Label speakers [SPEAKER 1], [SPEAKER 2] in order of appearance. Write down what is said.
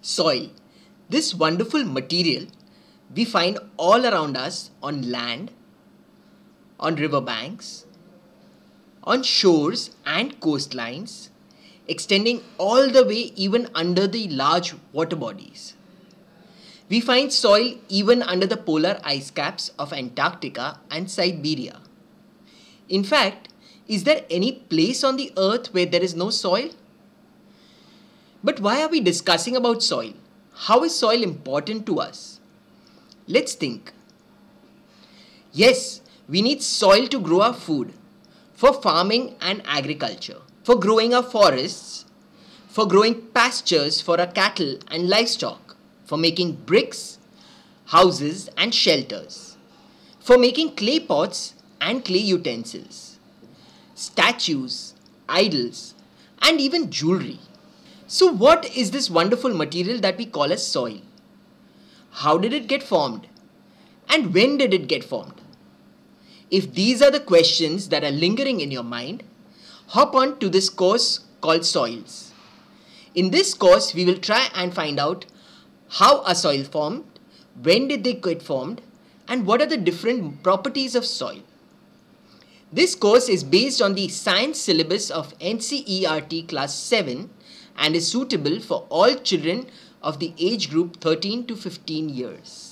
[SPEAKER 1] soil. This wonderful material we find all around us on land, on riverbanks, on shores and coastlines, extending all the way even under the large water bodies. We find soil even under the polar ice caps of Antarctica and Siberia. In fact, is there any place on the earth where there is no soil? But why are we discussing about soil? How is soil important to us? Let's think. Yes, we need soil to grow our food, for farming and agriculture, for growing our forests, for growing pastures for our cattle and livestock, for making bricks, houses and shelters, for making clay pots and clay utensils, statues, idols, and even jewelry. So what is this wonderful material that we call as soil? How did it get formed? And when did it get formed? If these are the questions that are lingering in your mind, hop on to this course called Soils. In this course, we will try and find out how a soil formed, when did they get formed, and what are the different properties of soil. This course is based on the science syllabus of NCERT class 7 and is suitable for all children of the age group 13 to 15 years.